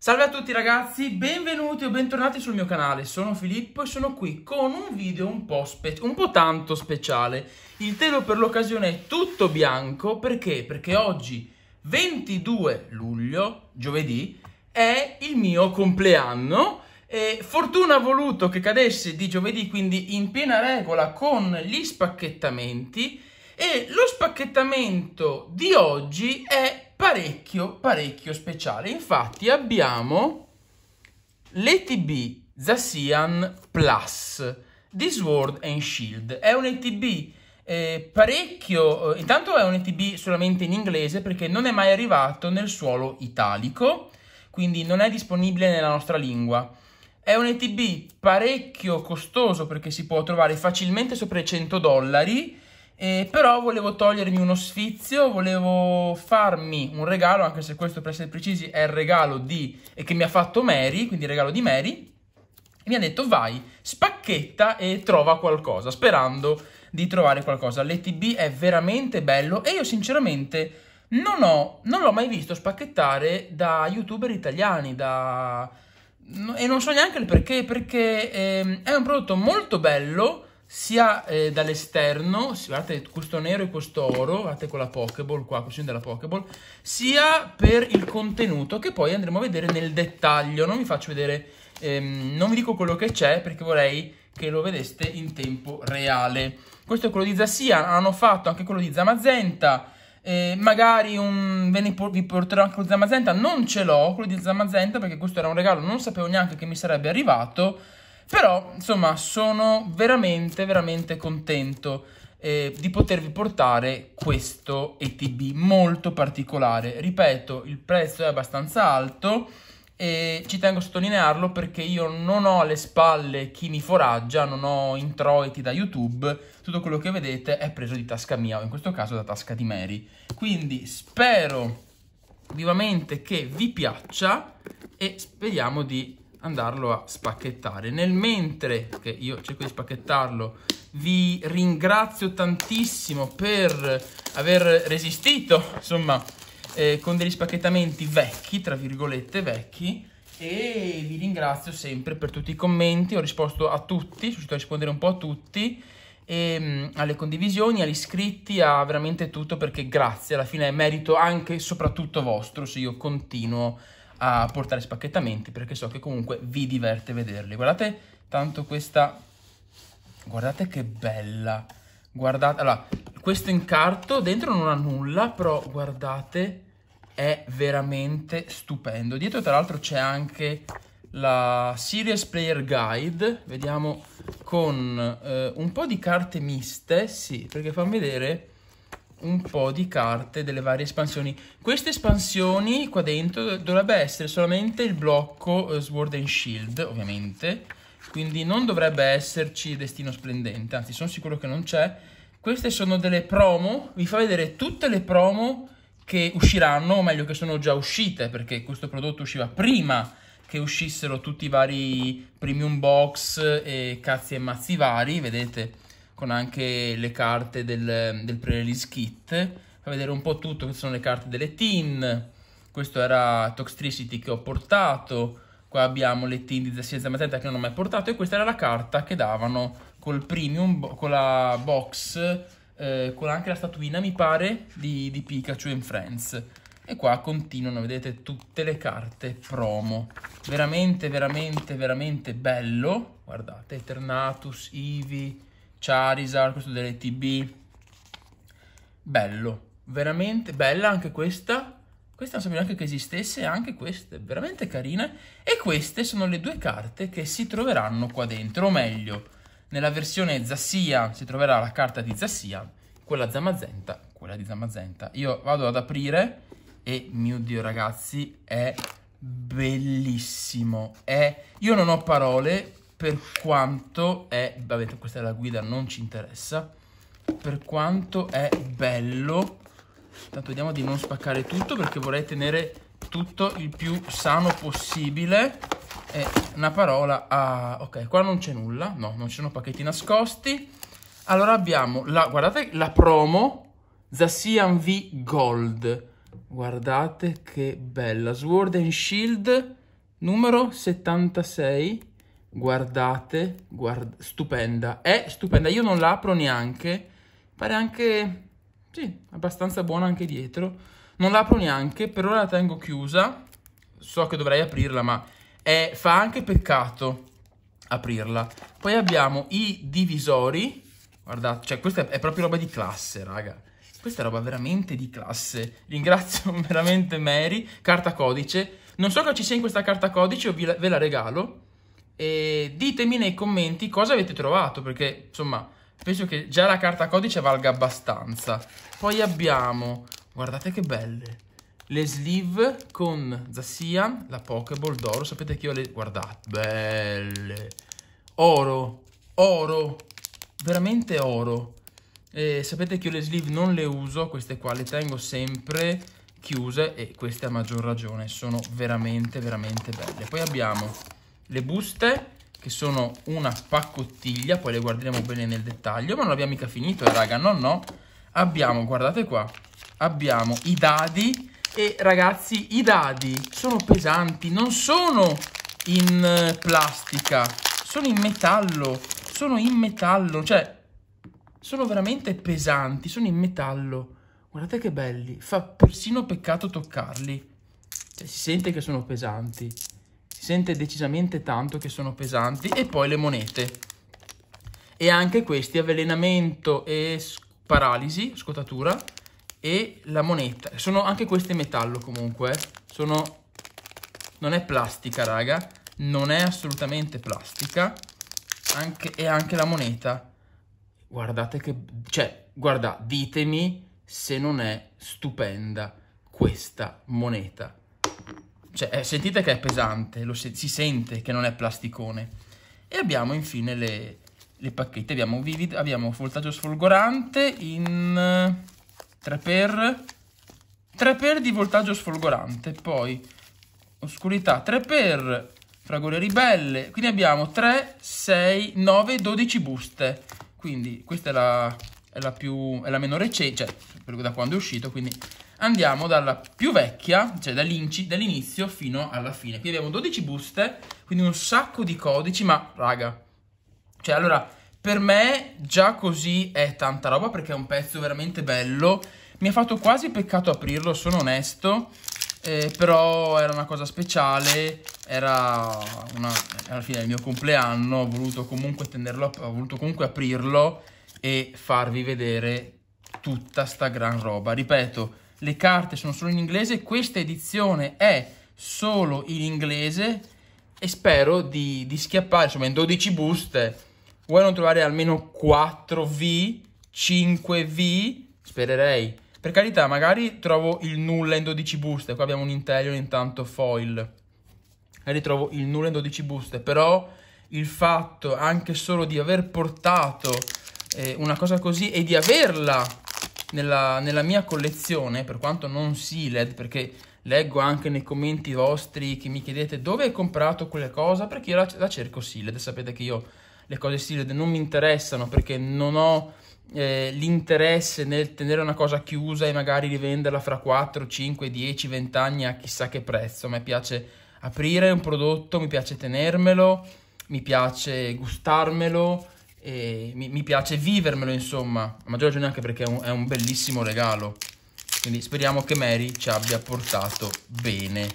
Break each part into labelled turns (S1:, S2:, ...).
S1: Salve a tutti ragazzi, benvenuti o bentornati sul mio canale, sono Filippo e sono qui con un video un po', un po tanto speciale. Il telo per l'occasione è tutto bianco, perché? Perché oggi, 22 luglio, giovedì, è il mio compleanno e fortuna ha voluto che cadesse di giovedì, quindi in piena regola con gli spacchettamenti e lo spacchettamento di oggi è parecchio, parecchio speciale. Infatti abbiamo l'ETB Zassian Plus di Sword and Shield. È un ETB eh, parecchio, eh, intanto è un ETB solamente in inglese perché non è mai arrivato nel suolo italico, quindi non è disponibile nella nostra lingua. È un ETB parecchio costoso perché si può trovare facilmente sopra i 100 dollari, eh, però volevo togliermi uno sfizio, volevo farmi un regalo, anche se questo per essere precisi è il regalo di, e che mi ha fatto Mary, quindi il regalo di Mary. Mi ha detto vai, spacchetta e trova qualcosa, sperando di trovare qualcosa. L'ETB è veramente bello e io sinceramente non, ho, non l'ho mai visto spacchettare da youtuber italiani, da... e non so neanche il perché, perché ehm, è un prodotto molto bello sia eh, dall'esterno, guardate questo nero e questo oro, guardate con la Pokéball qua, così della Pokéball, sia per il contenuto che poi andremo a vedere nel dettaglio, non vi faccio vedere, ehm, non vi dico quello che c'è perché vorrei che lo vedeste in tempo reale. Questo è quello di Zassia, hanno fatto anche quello di Zamazenta, eh, magari un, ve ne vi porterò anche quello di Zamazenta, non ce l'ho quello di Zamazenta perché questo era un regalo, non sapevo neanche che mi sarebbe arrivato, però, insomma, sono veramente, veramente contento eh, di potervi portare questo ETB molto particolare. Ripeto, il prezzo è abbastanza alto e ci tengo a sottolinearlo perché io non ho alle spalle chi mi foraggia, non ho introiti da YouTube, tutto quello che vedete è preso di tasca mia o in questo caso da tasca di Mary. Quindi spero vivamente che vi piaccia e speriamo di andarlo a spacchettare. Nel mentre che io cerco di spacchettarlo, vi ringrazio tantissimo per aver resistito, insomma, eh, con degli spacchettamenti vecchi, tra virgolette vecchi, e vi ringrazio sempre per tutti i commenti, ho risposto a tutti, sono riuscito a rispondere un po' a tutti, e, ehm, alle condivisioni, agli iscritti, a veramente tutto, perché grazie, alla fine è merito anche e soprattutto vostro se io continuo a portare spacchettamenti perché so che comunque vi diverte vederli. Guardate tanto questa, guardate che bella, guardate, allora, questo incarto dentro non ha nulla, però guardate, è veramente stupendo. Dietro tra l'altro c'è anche la Serious Player Guide, vediamo con eh, un po' di carte miste, sì, perché fa vedere un po' di carte delle varie espansioni. Queste espansioni qua dentro dovrebbe essere solamente il blocco eh, Sword and Shield, ovviamente, quindi non dovrebbe esserci Destino Splendente, anzi sono sicuro che non c'è. Queste sono delle promo, vi fa vedere tutte le promo che usciranno, o meglio che sono già uscite, perché questo prodotto usciva prima che uscissero tutti i vari premium box e cazzi e mazzi vari, vedete? con anche le carte del, del pre-release kit. Fa vedere un po' tutto, queste sono le carte delle tin, questo era Toxtricity che ho portato, qua abbiamo le tin di The Zassienza Matenta che non ho mai portato e questa era la carta che davano col premium, con la box, eh, con anche la statuina mi pare di, di Pikachu and Friends. E qua continuano, vedete, tutte le carte promo. Veramente, veramente, veramente bello. Guardate, Eternatus, Eevee, Charizard, questo delle TB. Bello, veramente bella anche questa. Questa non sapevo neanche che esistesse, anche queste, veramente carine. E queste sono le due carte che si troveranno qua dentro, o meglio, nella versione Zassia si troverà la carta di Zassia, quella Zamazenta, quella di Zamazenta. Io vado ad aprire e, mio Dio ragazzi, è bellissimo. È... Io non ho parole per quanto è, vabbè questa è la guida, non ci interessa, per quanto è bello, tanto vediamo di non spaccare tutto perché vorrei tenere tutto il più sano possibile, e una parola a... ok, qua non c'è nulla, no, non ci sono pacchetti nascosti, allora abbiamo, la, guardate la promo, Zassian V Gold, guardate che bella, Sword and Shield numero 76, Guardate, guard- stupenda. È stupenda. Io non l'apro neanche. Pare anche... Sì, abbastanza buona anche dietro. Non l'apro neanche. Per ora la tengo chiusa. So che dovrei aprirla, ma è... fa anche peccato aprirla. Poi abbiamo i divisori. Guardate, cioè questa è proprio roba di classe, raga. Questa è roba veramente di classe. Ringrazio veramente Mary. Carta codice. Non so cosa ci sia in questa carta codice, ve la regalo e ditemi nei commenti cosa avete trovato perché insomma penso che già la carta codice valga abbastanza poi abbiamo guardate che belle le sleeve con Zassian la pokeball d'oro sapete che io le guardate belle oro oro veramente oro e sapete che io le sleeve non le uso queste qua le tengo sempre chiuse e queste a maggior ragione sono veramente veramente belle poi abbiamo le buste che sono una pacottiglia, poi le guarderemo bene nel dettaglio, ma non abbiamo mica finito, eh, raga, no, no. Abbiamo, guardate qua, abbiamo i dadi e ragazzi, i dadi sono pesanti, non sono in eh, plastica, sono in metallo, sono in metallo, cioè sono veramente pesanti, sono in metallo. Guardate che belli, fa persino peccato toccarli. Cioè, si sente che sono pesanti si sente decisamente tanto che sono pesanti e poi le monete e anche questi avvelenamento e paralisi, scotatura e la moneta sono anche queste metallo comunque eh. sono non è plastica raga non è assolutamente plastica anche, e anche la moneta guardate che cioè guarda ditemi se non è stupenda questa moneta cioè, eh, sentite che è pesante, se si sente che non è plasticone. E abbiamo infine le, le pacchette. Abbiamo, vivid, abbiamo voltaggio sfolgorante in 3x... Eh, 3x di voltaggio sfolgorante, poi oscurità 3x, fragole ribelle. Quindi abbiamo 3, 6, 9, 12 buste. Quindi questa è la, è la, più, è la meno recente, cioè da quando è uscito, quindi andiamo dalla più vecchia, cioè dall'inizio fino alla fine. Qui abbiamo 12 buste, quindi un sacco di codici, ma raga, cioè allora per me già così è tanta roba perché è un pezzo veramente bello. Mi ha fatto quasi peccato aprirlo, sono onesto, eh, però era una cosa speciale, era, una, alla fine il mio compleanno, ho voluto comunque tenerlo, ho voluto comunque aprirlo e farvi vedere tutta sta gran roba. Ripeto, le carte sono solo in inglese, questa edizione è solo in inglese e spero di, di schiappare, insomma in 12 buste, vuoi non trovare almeno 4V, 5V, spererei. Per carità, magari trovo il nulla in 12 buste, qua abbiamo un Intellion intanto foil. Magari trovo il nulla in 12 buste, però il fatto anche solo di aver portato eh, una cosa così e di averla nella, nella mia collezione, per quanto non si LED, perché leggo anche nei commenti vostri che mi chiedete dove hai comprato quella cosa, perché io la, la cerco Sealed, sapete che io le cose Sealed non mi interessano perché non ho eh, l'interesse nel tenere una cosa chiusa e magari rivenderla fra 4, 5, 10, 20 anni a chissà che prezzo, a me piace aprire un prodotto, mi piace tenermelo, mi piace gustarmelo, e mi, mi, piace vivermelo insomma a maggior ragione anche perché è un, è un, bellissimo regalo quindi speriamo che Mary ci abbia portato bene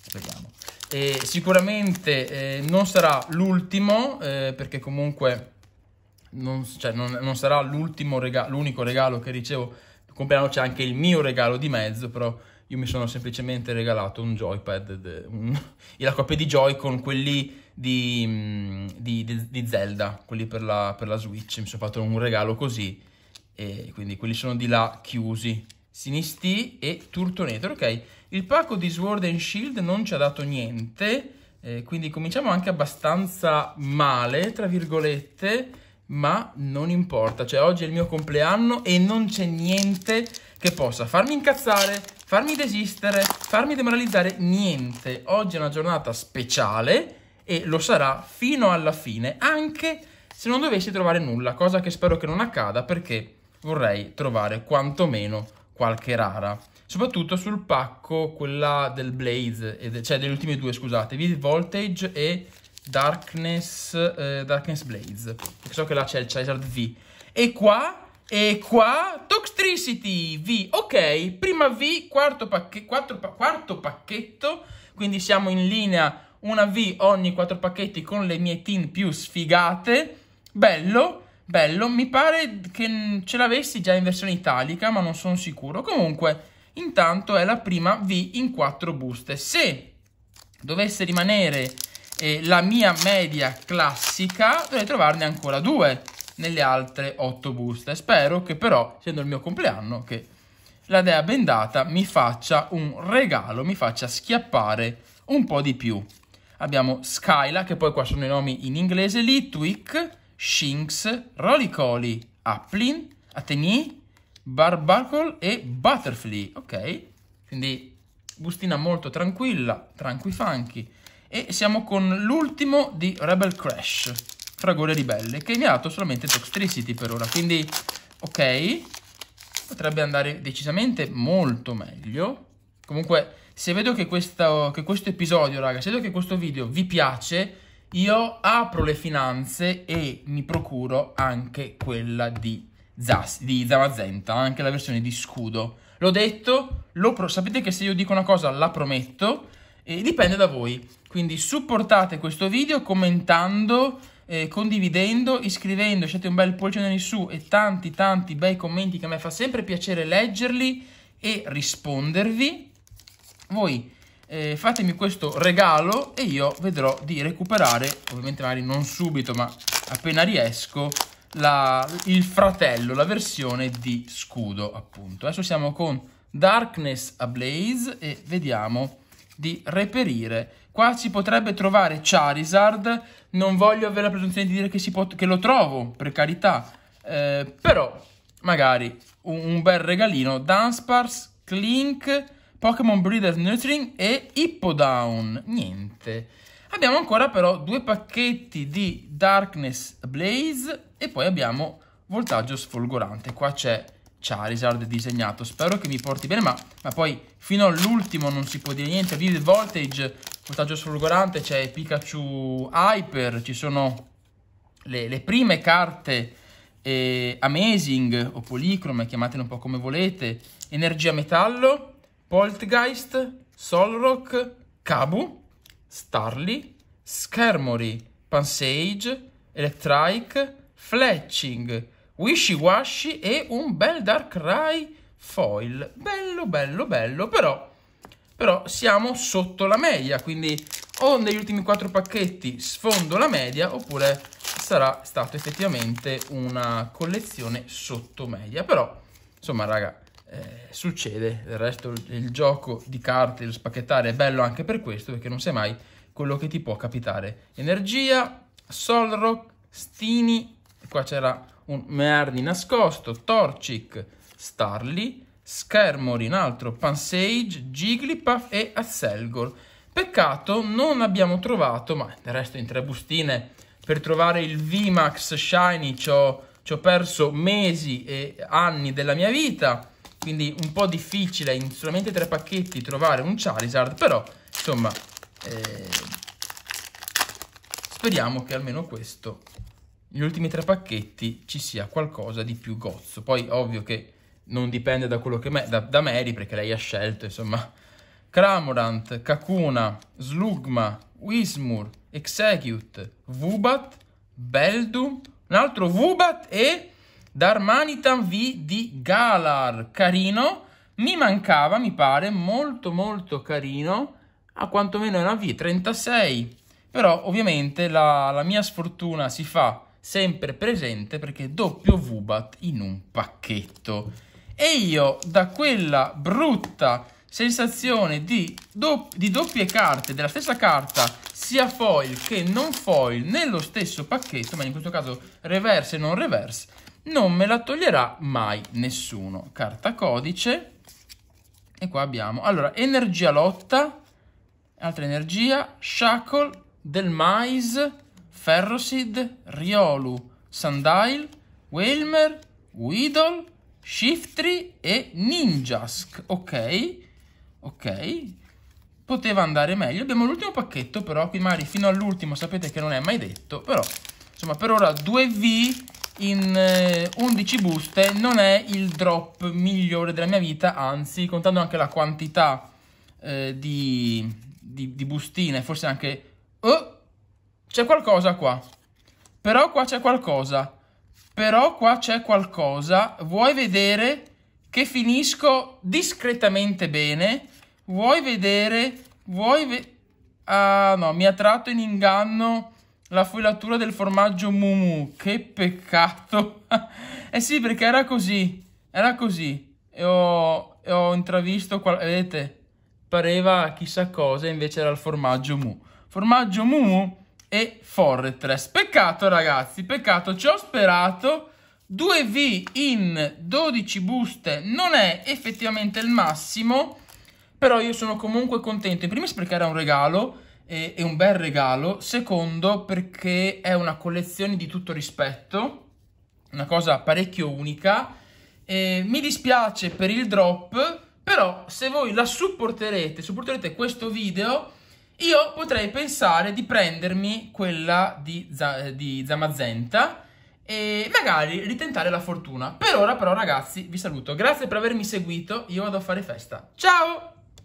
S1: speriamo e sicuramente eh, non sarà l'ultimo eh, perché comunque non, cioè, non, non sarà l'ultimo regalo l'unico regalo che ricevo il compleanno c'è anche il mio regalo di mezzo però io mi sono semplicemente regalato un joypad, de, un, la coppia di joy con quelli di, mm, di, di, di Zelda, quelli per la, per la, Switch, mi sono fatto un regalo così, e quindi quelli sono di là chiusi. Sinistì e Turtonator, ok. Il pacco di Sword and Shield non ci ha dato niente, eh, quindi cominciamo anche abbastanza male, tra virgolette, ma non importa. Cioè oggi è il mio compleanno e non c'è niente che possa farmi incazzare farmi desistere, farmi demoralizzare, niente. Oggi è una giornata speciale e lo sarà fino alla fine, anche se non dovessi trovare nulla, cosa che spero che non accada perché vorrei trovare quantomeno qualche rara. Soprattutto sul pacco, quella del Blaze, cioè delle ultime due, scusate, Vid Voltage e Darkness, eh, Darkness Blaze. So che là c'è il Charizard V. E qua e qua Toxtricity V, ok, prima V, quarto, pacche quarto, pa quarto pacchetto, quindi siamo in linea una V ogni quattro pacchetti con le mie team più sfigate, bello, bello, mi pare che ce l'avessi già in versione italica ma non sono sicuro, comunque intanto è la prima V in quattro buste, se dovesse rimanere eh, la mia media classica dovrei trovarne ancora due, nelle altre 8 buste. Spero che però, essendo il mio compleanno, che la dea bendata mi faccia un regalo, mi faccia schiappare un po' di più. Abbiamo Skyla, che poi qua sono i nomi in inglese, Litwick, Shinx, Rolicoli, Applin, Atenie, Barbarcle e Butterfly. Ok, quindi bustina molto tranquilla, tranqui funky. E siamo con l'ultimo di Rebel Crash. Fragole Ribelle, che mi ha dato solamente Toxtricity per ora, quindi ok, potrebbe andare decisamente molto meglio. Comunque, se vedo che questo, che questo episodio, raga, se vedo che questo video vi piace, io apro le finanze e mi procuro anche quella di, Zas, di Zamazenta, anche la versione di scudo. L'ho detto, lo sapete che se io dico una cosa la prometto, e dipende da voi. Quindi supportate questo video commentando, eh, condividendo, iscrivendo, lasciate un bel pollice in su e tanti tanti bei commenti che a me fa sempre piacere leggerli e rispondervi. Voi eh, fatemi questo regalo e io vedrò di recuperare, ovviamente magari non subito ma appena riesco, la, il fratello, la versione di scudo appunto. Adesso siamo con Darkness Ablaze e vediamo di reperire. Qua si potrebbe trovare Charizard, non voglio avere la presunzione di dire che, si che lo trovo, per carità, eh, però magari un, un bel regalino. Dunsparce, Clink, Pokémon Breeder Nurturing e Hippodown, niente. Abbiamo ancora però due pacchetti di Darkness Blaze e poi abbiamo Voltaggio Sfolgorante. Qua c'è Charizard disegnato. Spero che mi porti bene, ma, ma poi fino all'ultimo non si può dire niente. Vivid Voltage, contagio sfolgorante, c'è Pikachu Hyper, ci sono le, le prime carte eh, Amazing o Policrome, chiamatele un po' come volete, Energia Metallo, Poltgeist, Solrock, Kabu, Starly, Schermory, Pansage, Electrike, Fletching, Wishy Washy e un bel Darkrai foil. Bello, bello, bello, però, però siamo sotto la media, quindi o negli ultimi quattro pacchetti sfondo la media oppure sarà stata effettivamente una collezione sotto media. Però, insomma, raga, eh, succede. Del resto il, gioco di carte, lo spacchettare è bello anche per questo, perché non sai mai quello che ti può capitare. Energia, Solrock, Stini, qua c'era un Meardi nascosto, Torchic, Starly, Schermor in altro, Pansage, Jigglypuff e Azzelgor. Peccato non abbiamo trovato, ma del resto in tre bustine, per trovare il VMAX Shiny ci ho, ci ho perso mesi e anni della mia vita, quindi un po' difficile in solamente tre pacchetti trovare un Charizard, però insomma eh, speriamo che almeno questo gli ultimi tre pacchetti ci sia qualcosa di più gozzo. Poi ovvio che non dipende da quello che me, da, da Mary perché lei ha scelto, insomma, Cramorant, Kakuna, Slugma, Wismur, Execute, Vubat, Beldum, un altro Vubat e Darmanitan V di Galar, carino, mi mancava, mi pare, molto molto carino, a quantomeno è una V36, però ovviamente la, la mia sfortuna si fa sempre presente perché doppio WBAT in un pacchetto. E io da quella brutta sensazione di, do di doppie carte, della stessa carta, sia foil che non foil, nello stesso pacchetto, ma in questo caso reverse e non reverse, non me la toglierà mai nessuno. Carta codice, e qua abbiamo, allora, energia lotta, altra energia, shackle, del mais, Ferrosid, Riolu, Sandail, Whelmer, Weedle, Shiftry e Ninjask. Ok, ok. Poteva andare meglio. Abbiamo l'ultimo pacchetto però, qui magari fino all'ultimo sapete che non è mai detto, però insomma per ora 2V in 11 eh, buste non è il drop migliore della mia vita, anzi contando anche la quantità eh, di, di, di bustine, forse anche... Oh, c'è qualcosa qua. Però qua c'è qualcosa. Però qua c'è qualcosa. Vuoi vedere che finisco discretamente bene? Vuoi vedere... Vuoi ve ah no, mi ha tratto in inganno la filatura del formaggio Mumu. Che peccato. eh sì, perché era così. Era così. E ho, e ho intravisto... Vedete? Pareva chissà cosa, invece era il formaggio Mu. Formaggio Mumu e Fortress. Peccato ragazzi, peccato, ci ho sperato. 2V in 12 buste non è effettivamente il massimo, però io sono comunque contento. In primis perché era un regalo, e, e un bel regalo. Secondo perché è una collezione di tutto rispetto, una cosa parecchio unica. E mi dispiace per il drop, però se voi la supporterete, supporterete questo video io potrei pensare di prendermi quella di, eh, di Zamazenta e magari ritentare la fortuna. Per ora però ragazzi vi saluto, grazie per avermi seguito, io vado a fare festa. Ciao!